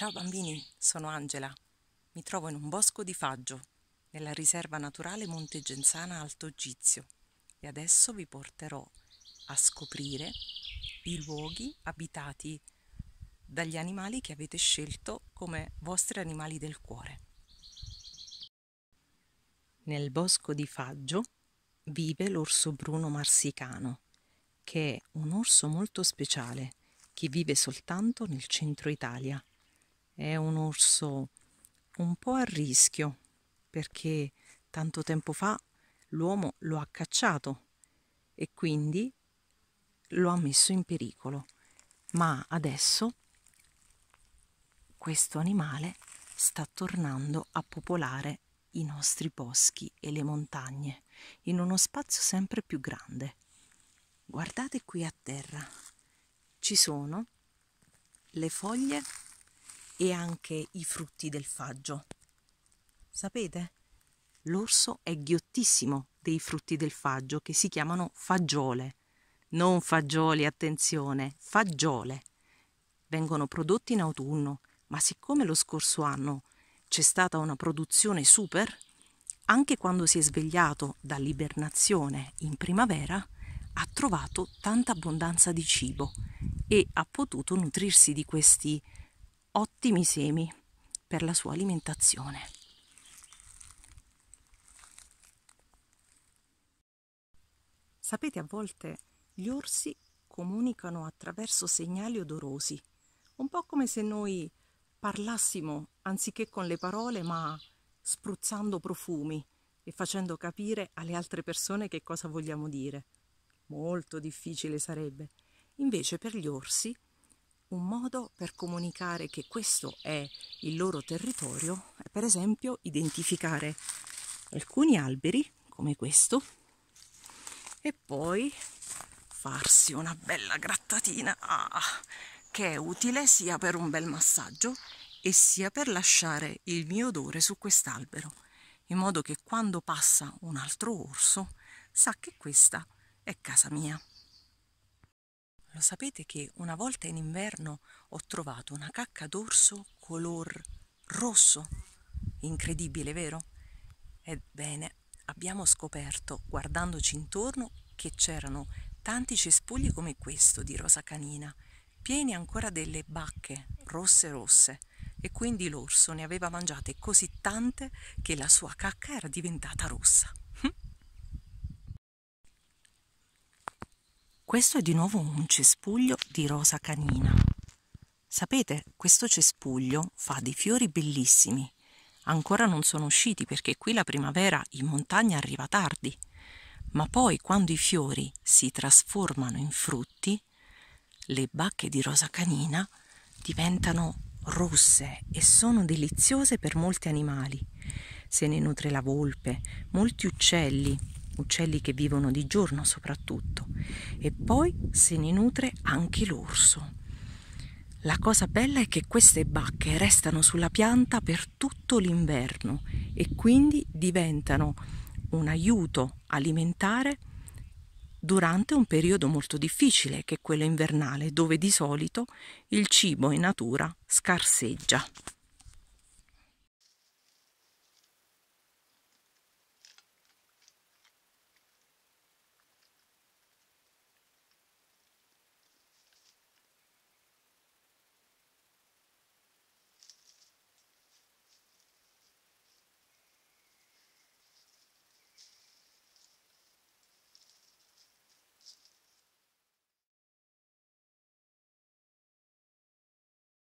Ciao bambini, sono Angela. Mi trovo in un bosco di faggio, nella riserva naturale Monte Genzana Alto Gizio e adesso vi porterò a scoprire i luoghi abitati dagli animali che avete scelto come vostri animali del cuore. Nel bosco di faggio vive l'orso bruno marsicano, che è un orso molto speciale che vive soltanto nel centro Italia è un orso un po' a rischio perché tanto tempo fa l'uomo lo ha cacciato e quindi lo ha messo in pericolo. Ma adesso questo animale sta tornando a popolare i nostri boschi e le montagne in uno spazio sempre più grande. Guardate qui a terra, ci sono le foglie e anche i frutti del faggio. Sapete? L'orso è ghiottissimo dei frutti del faggio che si chiamano fagiole. Non fagioli, attenzione, fagiole. Vengono prodotti in autunno, ma siccome lo scorso anno c'è stata una produzione super, anche quando si è svegliato dall'ibernazione in primavera, ha trovato tanta abbondanza di cibo e ha potuto nutrirsi di questi ottimi semi per la sua alimentazione. Sapete, a volte gli orsi comunicano attraverso segnali odorosi, un po' come se noi parlassimo anziché con le parole, ma spruzzando profumi e facendo capire alle altre persone che cosa vogliamo dire. Molto difficile sarebbe. Invece per gli orsi un modo per comunicare che questo è il loro territorio è per esempio identificare alcuni alberi come questo e poi farsi una bella grattatina ah, che è utile sia per un bel massaggio e sia per lasciare il mio odore su quest'albero in modo che quando passa un altro orso sa che questa è casa mia. Lo sapete che una volta in inverno ho trovato una cacca d'orso color rosso? Incredibile, vero? Ebbene, abbiamo scoperto, guardandoci intorno, che c'erano tanti cespugli come questo di rosa canina, pieni ancora delle bacche rosse rosse, e quindi l'orso ne aveva mangiate così tante che la sua cacca era diventata rossa. Questo è di nuovo un cespuglio di rosa canina. Sapete, questo cespuglio fa dei fiori bellissimi. Ancora non sono usciti perché qui la primavera in montagna arriva tardi. Ma poi quando i fiori si trasformano in frutti, le bacche di rosa canina diventano rosse e sono deliziose per molti animali. Se ne nutre la volpe, molti uccelli, uccelli che vivono di giorno soprattutto, e poi se ne nutre anche l'orso. La cosa bella è che queste bacche restano sulla pianta per tutto l'inverno e quindi diventano un aiuto alimentare durante un periodo molto difficile che è quello invernale dove di solito il cibo in natura scarseggia.